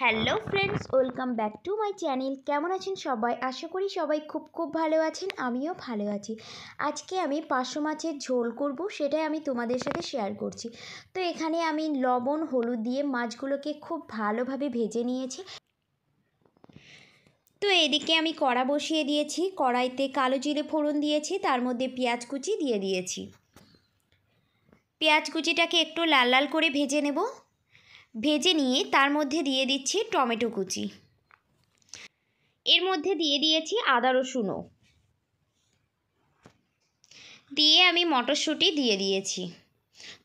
hello friends welcome back to my channel কেমন আছেন সবাই আশা করি সবাই খুব খুব ভালো আছেন আমিও ভালো আছি আজকে আমি পাঁচশো মাছের ঝোল করব সেটাই আমি তোমাদের সাথে শেয়ার করছি তো এখানে আমি লবণ হলুদ দিয়ে মাছগুলোকে খুব ভালোভাবে ভেজে নিয়েছি তো এদিকে আমি কড়া বসিয়ে দিয়েছি কড়াইতে কালো জিরে ফোড়ন দিয়েছি তার মধ্যে পেঁয়াজ কুচি দিয়ে দিয়েছি পেঁয়াজ কুচিটাকে একটু লাল লাল করে ভেজে নেব ভেজে নিয়ে তার মধ্যে দিয়ে দিচ্ছি টমেটো কুচি এর মধ্যে দিয়ে দিয়েছি আদা রসুনও দিয়ে আমি মটরশুঁটি দিয়ে দিয়েছি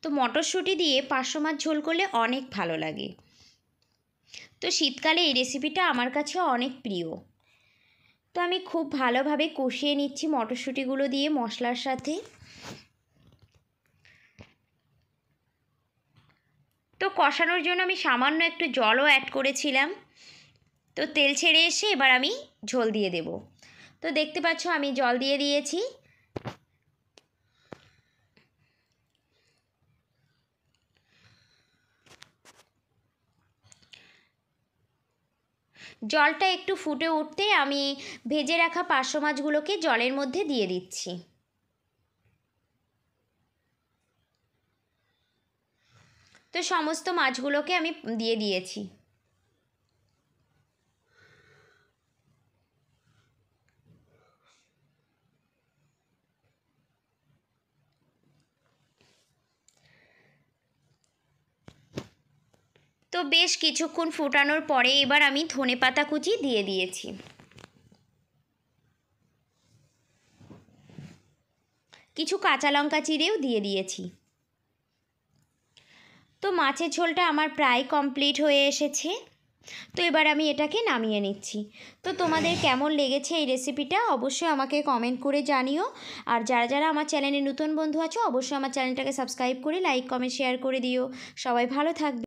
তো মটরশুঁটি দিয়ে পাঁচশো মাছ ঝোল করলে অনেক ভালো লাগে তো শীতকালে এই রেসিপিটা আমার কাছে অনেক প্রিয় তো আমি খুব ভালোভাবে কষিয়ে নিচ্ছি মটরশুঁটিগুলো দিয়ে মশলার সাথে কষানোর জন্য আমি সামান্য একটু জলও অ্যাড করেছিলাম তো তেল ছেড়ে এসে এবার আমি ঝোল দিয়ে দেব তো দেখতে পাচ্ছ আমি জল দিয়ে দিয়েছি জলটা একটু ফুটে উঠতে আমি ভেজে রাখা পার্শ্ব মাছগুলোকে জলের মধ্যে দিয়ে দিচ্ছি তো সমস্ত মাছগুলোকে আমি দিয়ে দিয়েছি তো বেশ কিছুক্ষণ ফোটানোর পরে এবার আমি ধনে পাতা কুচি দিয়ে দিয়েছি কিছু কাঁচা লঙ্কা চিড়েও দিয়ে দিয়েছি তো মাছের ঝোলটা আমার প্রায় কমপ্লিট হয়ে এসেছে তো এবার আমি এটাকে নামিয়ে নিচ্ছি তো তোমাদের কেমন লেগেছে এই রেসিপিটা অবশ্যই আমাকে কমেন্ট করে জানিও আর যারা যারা আমার চ্যানেলে নতুন বন্ধু আছো অবশ্যই আমার চ্যানেলটাকে সাবস্ক্রাইব করে লাইক কমেন্ট শেয়ার করে দিও সবাই ভালো থাকবে